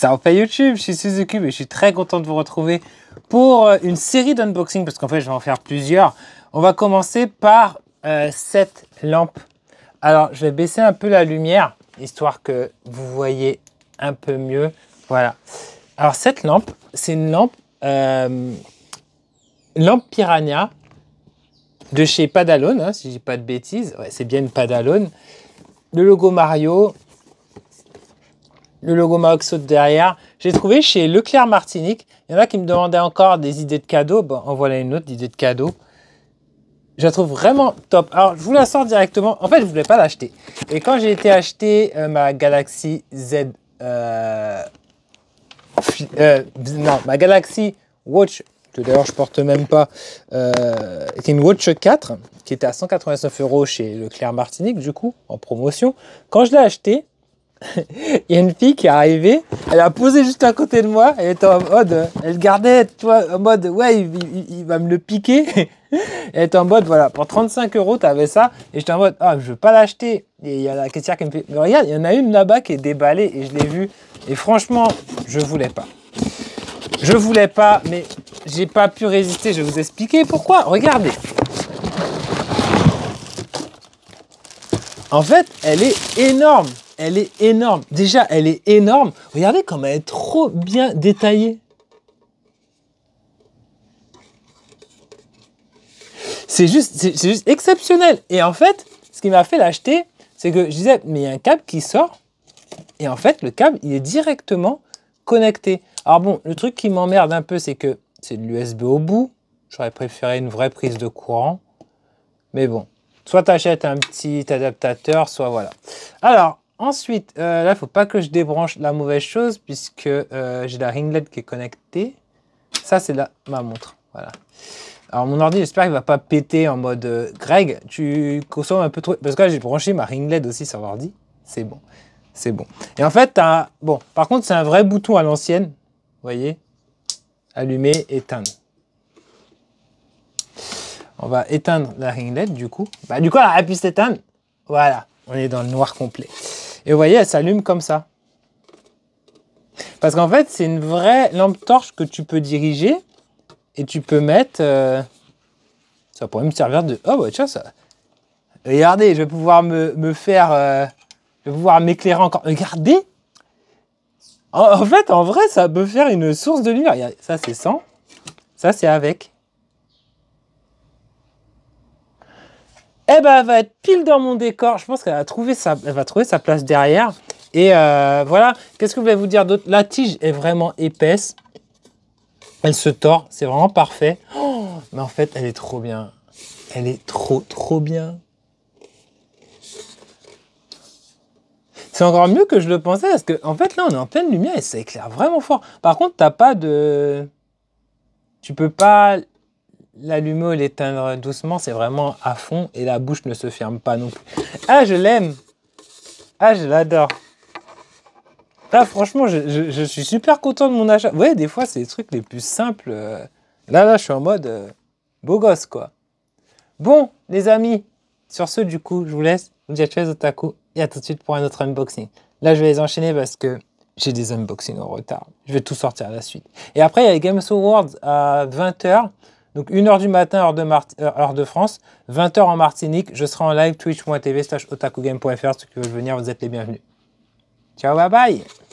Ça en fait YouTube, je suis Suzuki mais je suis très content de vous retrouver pour euh, une série d'unboxing parce qu'en fait je vais en faire plusieurs. On va commencer par euh, cette lampe. Alors je vais baisser un peu la lumière histoire que vous voyez un peu mieux. Voilà. Alors cette lampe, c'est une lampe, euh, lampe Piranha de chez Padalone, hein, si je dis pas de bêtises. Ouais, c'est bien une Padalone. Le logo Mario, le logo saute derrière. J'ai trouvé chez Leclerc Martinique, il y en a qui me demandaient encore des idées de cadeaux. Bon, en voilà une autre idée de cadeau. Je la trouve vraiment top. Alors, je vous la sors directement. En fait, je voulais pas l'acheter. Et quand j'ai été acheter euh, ma Galaxy Z... Euh, euh, non, ma Galaxy Watch, que d'ailleurs je porte même pas, qui une Watch 4, qui était à 189 euros chez Leclerc Martinique, du coup, en promotion. Quand je l'ai acheté, il y a une fille qui est arrivée, elle a posé juste à côté de moi, elle était en mode, elle gardait, toi en mode, ouais, il, va me le piquer. elle était en mode, voilà, pour 35 euros, t'avais ça, et j'étais en mode, ah, je veux pas l'acheter. Et il y a la caissière qui me fait, mais regarde, il y en a une là-bas qui est déballée, et je l'ai vue, et franchement, je voulais pas. Je voulais pas, mais j'ai pas pu résister, je vais vous expliquer pourquoi. Regardez. En fait, elle est énorme elle est énorme. Déjà, elle est énorme. Regardez comme elle est trop bien détaillée. C'est juste, c'est juste exceptionnel. Et en fait, ce qui m'a fait l'acheter, c'est que je disais, mais il y a un câble qui sort. Et en fait, le câble, il est directement connecté. Alors bon, le truc qui m'emmerde un peu, c'est que c'est de l'USB au bout. J'aurais préféré une vraie prise de courant. Mais bon, soit tu achètes un petit adaptateur, soit voilà. Alors, Ensuite, euh, là, il ne faut pas que je débranche la mauvaise chose puisque euh, j'ai la LED qui est connectée. Ça, c'est ma montre. Voilà. Alors, mon ordi, j'espère qu'il ne va pas péter en mode euh, Greg, tu consommes un peu trop. Parce que là, j'ai branché ma ring LED aussi sur l'ordi. C'est bon. C'est bon. Et en fait, bon, par contre, c'est un vrai bouton à l'ancienne. Vous voyez Allumer, éteindre. On va éteindre la LED, du coup. Bah, du coup, elle a s'éteindre. Voilà, on est dans le noir complet. Et vous voyez, elle s'allume comme ça. Parce qu'en fait, c'est une vraie lampe torche que tu peux diriger et tu peux mettre... Euh, ça pourrait me servir de... Oh, bah tiens, ça... Regardez, je vais pouvoir me, faire... Euh, je vais pouvoir m'éclairer encore. Regardez en, en, fait, en vrai, ça peut faire une source de lumière. Ça, c'est sans. Ça, c'est avec. eh ben, elle va être pile dans mon décor. Je pense qu'elle va trouver sa, place derrière. Et euh, voilà, qu'est-ce que je voulez vous dire d'autre La tige est vraiment épaisse. Elle se tord, c'est vraiment parfait. mais en fait, elle est trop bien. Elle est trop, trop bien. C'est encore mieux que je le pensais, parce que en fait, là, on est en pleine lumière et ça éclaire vraiment fort. Par contre, t'as pas de... Tu peux pas l'allumer l'éteindre doucement, c'est vraiment à fond et la bouche ne se ferme pas non plus. Ah, je l'aime Ah, je l'adore Là, ah, franchement, je, suis super content de mon achat. voyez, des fois, c'est les trucs les plus simples. Euh. Là, là, je suis en mode euh, beau gosse, quoi. Bon, les amis, sur ce, du coup, je vous laisse. Vous dites à Otaku et à tout de suite pour un autre unboxing. Là, je vais les enchaîner parce que j'ai des unboxings en retard. Je vais tout sortir à la suite. Et après, il y a les Games Awards à 20h. Donc 1h du matin, heure de, euh, de France, 20h en Martinique. Je serai en live twitch.tv slash otakugame.fr. Ceux qui veulent venir, vous êtes les bienvenus. Ciao, bye bye